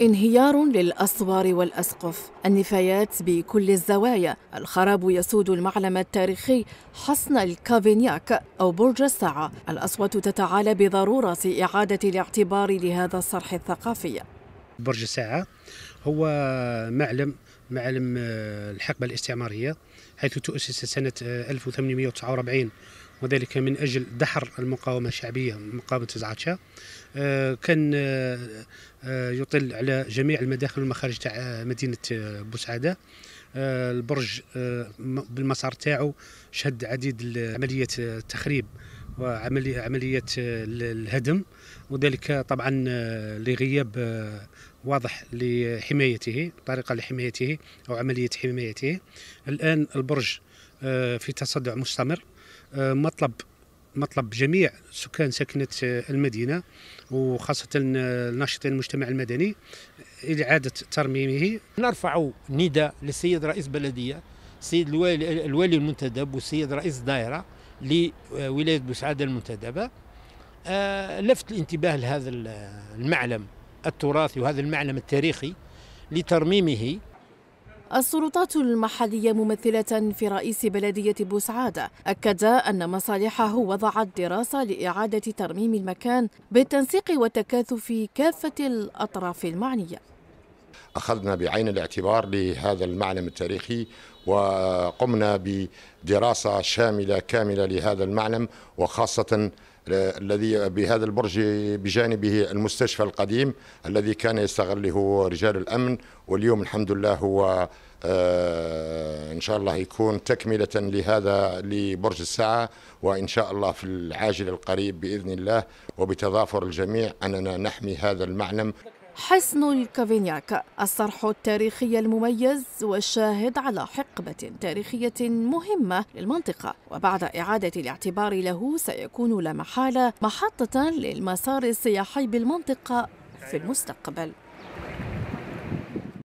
انهيار للأسوار والأسقف النفايات بكل الزوايا الخراب يسود المعلم التاريخي حصن الكافينياك أو برج الساعة الأصوات تتعالى بضرورة إعادة الاعتبار لهذا الصرح الثقافي برج الساعة هو معلم معلم آه، الحقبة الاستعمارية حيث تؤسس سنة 1849 آه، وذلك من أجل دحر المقاومة الشعبية مقاومة زعاتشا آه، كان آه، آه، يطل على جميع المداخل والمخارج تاع مدينة بوسعادة البرج بالمسار تاعو شهد عديد عمليات التخريب وعملية الهدم وذلك طبعا لغياب واضح لحمايته طريقة لحمايته أو عملية حمايته الآن البرج في تصدع مستمر مطلب مطلب جميع سكان ساكنة المدينة وخاصة الناشطين المجتمع المدني إعادة ترميمه نرفع نداء للسيد رئيس بلدية السيد الوالي, الوالي المنتدب والسيد رئيس الدائرة لولاية بوسعادة المنتدبة آه، لفت الانتباه لهذا المعلم التراثي وهذا المعلم التاريخي لترميمه السلطات المحلية ممثلة في رئيس بلدية بوسعادة أكد أن مصالحه وضعت دراسة لإعادة ترميم المكان بالتنسيق والتكاثف كافة الأطراف المعنية أخذنا بعين الاعتبار لهذا المعلم التاريخي وقمنا بدراسة شاملة كاملة لهذا المعلم وخاصة الذي بهذا البرج بجانبه المستشفى القديم الذي كان يستغله رجال الأمن واليوم الحمد لله هو آه، ان شاء الله يكون تكمله لهذا لبرج الساعه وان شاء الله في العاجل القريب باذن الله وبتظافر الجميع اننا نحمي هذا المعلم حصن الكافينياك الصرح التاريخي المميز والشاهد على حقبة تاريخية مهمة للمنطقة وبعد إعادة الاعتبار له سيكون لا محالة محطة للمسار السياحي بالمنطقة في المستقبل